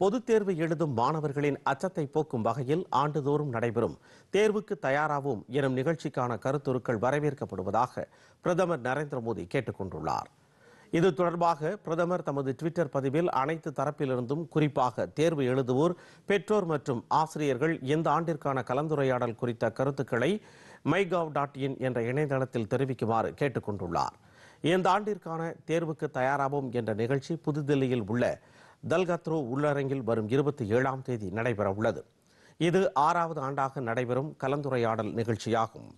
பொதுத்தேர்வு தேர்வு எழுதும் மாணவர்களின் அச்சத்தை போக்கும் வகையில் ஆண்டுதோறும் நடைபெறும் தேர்வுக்கு தயாராகும் எனும் நிகழ்ச்சிக்கான கருத்துருக்கள் வரவேற்கப்படுவதாக பிரதமர் நரேந்திர மோடி கேட்டுக் கொண்டுள்ளார் இது தொடர்பாக பிரதமர் தமது டுவிட்டர் பதிவில் அனைத்து தரப்பிலிருந்தும் குறிப்பாக தேர்வு எழுதுவோர் பெற்றோர் மற்றும் ஆசிரியர்கள் இந்த ஆண்டிற்கான கலந்துரையாடல் குறித்த கருத்துக்களை கவ் டாட் இன் என்ற இணையதளத்தில் தெரிவிக்குமாறு கேட்டுக்கொண்டுள்ளார் இந்த ஆண்டிற்கான தேர்வுக்கு தயாராகும் என்ற நிகழ்ச்சி புதுதில்லியில் உள்ள தல்கத்ரோ உள்ளரங்கில் வரும் இருபத்தி ஏழாம் தேதி நடைபெற உள்ளது இது ஆறாவது ஆண்டாக நடைபெறும் கலந்துரையாடல் நிகழ்ச்சியாகும்